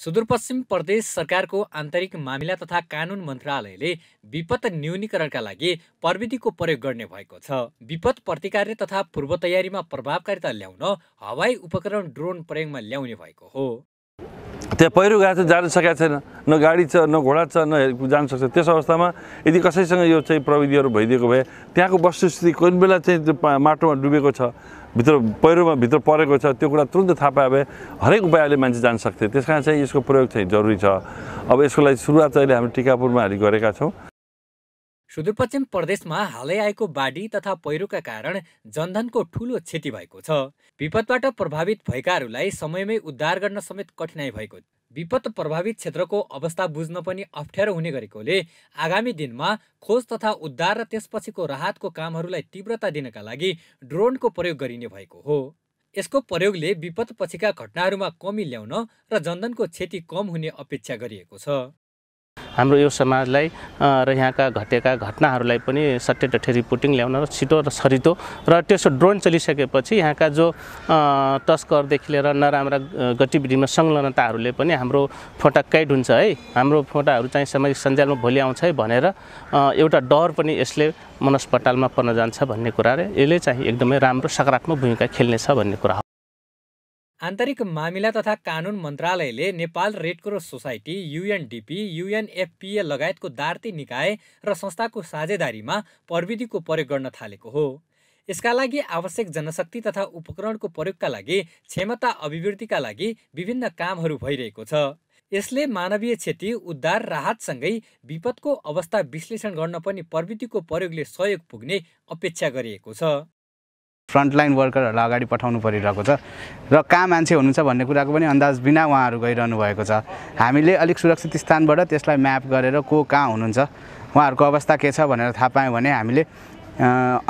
सुदूरपश्चिम प्रदेश सरकारको आन्तरिक मामिला तथा कानुन मन्त्रालयले विपत न्यूनीकरणका लागि प्रविधिको प्रयोग गर्ने भएको छ विपद प्रतिकार्य तथा पूर्व तयारीमा प्रभावकारिता ल्याउन हवाई उपकरण ड्रोन प्रयोगमा ल्याउने भएको हो त्यहाँ पहिरो गएको छ जानु सकेको छैन न गाडी छ न घोडा छ न जानु सक्छ त्यस अवस्थामा यदि कसैसँग यो चाहिँ प्रविधिहरू भइदिएको भए त्यहाँको वस्तुस्थिति कुन बेला चाहिँ त्यो माटोमा डुबेको छ भित्र पहिरोमा भित्र परेको छ त्यो कुरा तुरन्त थाहा पायो भए हरेक उपायले मान्छे जान सक्थे त्यस कारण चाहिँ यसको प्रयोग चाहिँ जरुरी छ अब यसको लागि सुरुवात अहिले हामी टिकापुरमा हामी गरेका छौँ सुदूरपश्चिम प्रदेशमा हालै आएको बाढी तथा पहिरोका कारण जनधनको ठूलो क्षति भएको छ विपदबाट प्रभावित भएकाहरूलाई समयमै उद्धार गर्न समेत कठिनाई भएको विपद प्रभावित क्षेत्रको अवस्था बुझ्न पनि अप्ठ्यारो हुने गरेकोले आगामी दिनमा खोज तथा उद्धार र त्यसपछिको राहतको कामहरूलाई तीव्रता दिनका लागि ड्रोनको प्रयोग गरिने भएको हो यसको प्रयोगले विपद पछिका घटनाहरूमा कमी ल्याउन र जनधनको क्षति कम हुने अपेक्षा गरिएको छ हाम्रो यो समाजलाई र यहाँका घटेका घटनाहरूलाई पनि सट्टे डट्ठे रिपोर्टिङ ल्याउन र छिटो र छरितो र त्यसो ड्रोन चलिसकेपछि यहाँका जो तस्करदेखि लिएर नराम्रा गतिविधिमा संलग्नताहरूले पनि हाम्रो फोटा कैड हुन्छ है हाम्रो फोटाहरू चाहिँ सामाजिक सञ्जालमा भोलि आउँछ है भनेर एउटा डर पनि यसले मनस्पटालमा पर्न जान्छ भन्ने कुरा र यसले चाहिँ एकदमै राम्रो सकारात्मक भूमिका खेल्नेछ भन्ने कुरा हो आन्तरिक मामिला तथा कानुन मन्त्रालयले Nepal Red Cross Society UNDP UNFPA लगायतको दार्ती निकाय र संस्थाको साझेदारीमा प्रविधिको प्रयोग गर्न थालेको हो यसका लागि आवश्यक जनशक्ति तथा उपकरणको प्रयोगका लागि क्षमता अभिवृद्धिका लागि विभिन्न कामहरू भइरहेको छ यसले मानवीय क्षति उद्धार राहतसँगै विपदको अवस्था विश्लेषण गर्न पनि प्रविधिको प्रयोगले सहयोग पुग्ने अपेक्षा गरिएको छ फ्रन्टलाइन वर्करहरूलाई अगाडि पठाउनु परिरहेको छ र कहाँ मान्छे हुनुहुन्छ भन्ने कुराको पनि अन्दाज बिना उहाँहरू गइरहनु भएको छ हामीले अलिक सुरक्षित स्थानबाट त्यसलाई म्याप गरेर को कहाँ हुनुहुन्छ उहाँहरूको अवस्था के छ भनेर थाहा पायौँ भने हामीले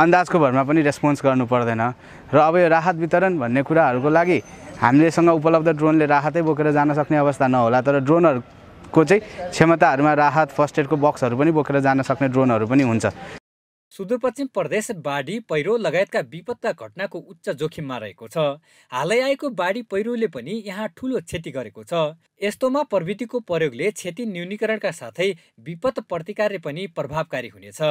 अन्दाजको भरमा पनि रेस्पोन्स गर्नु पर्दैन र अब यो राहत वितरण भन्ने कुराहरूको लागि हामीलेसँग उपलब्ध ड्रोनले राहतै बोकेर जान सक्ने अवस्था नहोला तर ड्रोनहरूको चाहिँ क्षमताहरूमा राहत फर्स्ट एडको बक्सहरू पनि बोकेर जान सक्ने ड्रोनहरू पनि हुन्छ सुदूरपश्चिम प्रदेश बाढी पहिरो लगायतका विपत्ता घटनाको उच्च जोखिममा रहेको छ हालै आएको बाढी पहिरोले पनि यहाँ ठूलो क्षति गरेको छ यस्तोमा प्रविधिको प्रयोगले क्षति न्यूनीकरणका साथै विपत प्रतिकारले पनि प्रभावकारी हुनेछ